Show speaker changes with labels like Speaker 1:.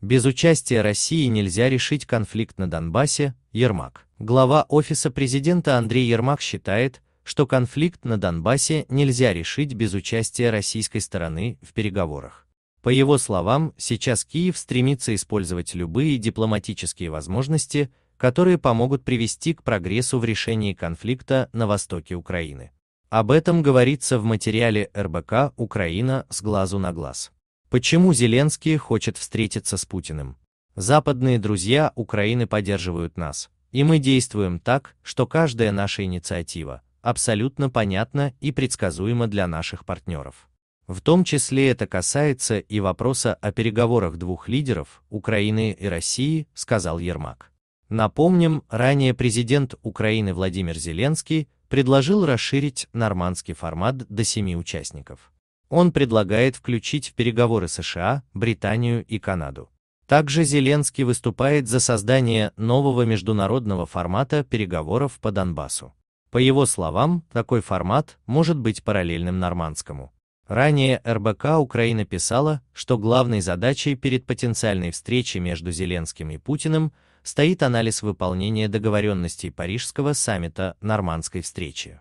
Speaker 1: Без участия России нельзя решить конфликт на Донбассе, Ермак. Глава Офиса президента Андрей Ермак считает, что конфликт на Донбассе нельзя решить без участия российской стороны в переговорах. По его словам, сейчас Киев стремится использовать любые дипломатические возможности, которые помогут привести к прогрессу в решении конфликта на востоке Украины. Об этом говорится в материале РБК «Украина с глазу на глаз». Почему Зеленский хочет встретиться с Путиным? Западные друзья Украины поддерживают нас, и мы действуем так, что каждая наша инициатива абсолютно понятна и предсказуема для наших партнеров. В том числе это касается и вопроса о переговорах двух лидеров, Украины и России, сказал Ермак. Напомним, ранее президент Украины Владимир Зеленский предложил расширить нормандский формат до семи участников. Он предлагает включить в переговоры США, Британию и Канаду. Также Зеленский выступает за создание нового международного формата переговоров по Донбассу. По его словам, такой формат может быть параллельным нормандскому. Ранее РБК Украина писала, что главной задачей перед потенциальной встречей между Зеленским и Путиным стоит анализ выполнения договоренностей Парижского саммита нормандской встречи.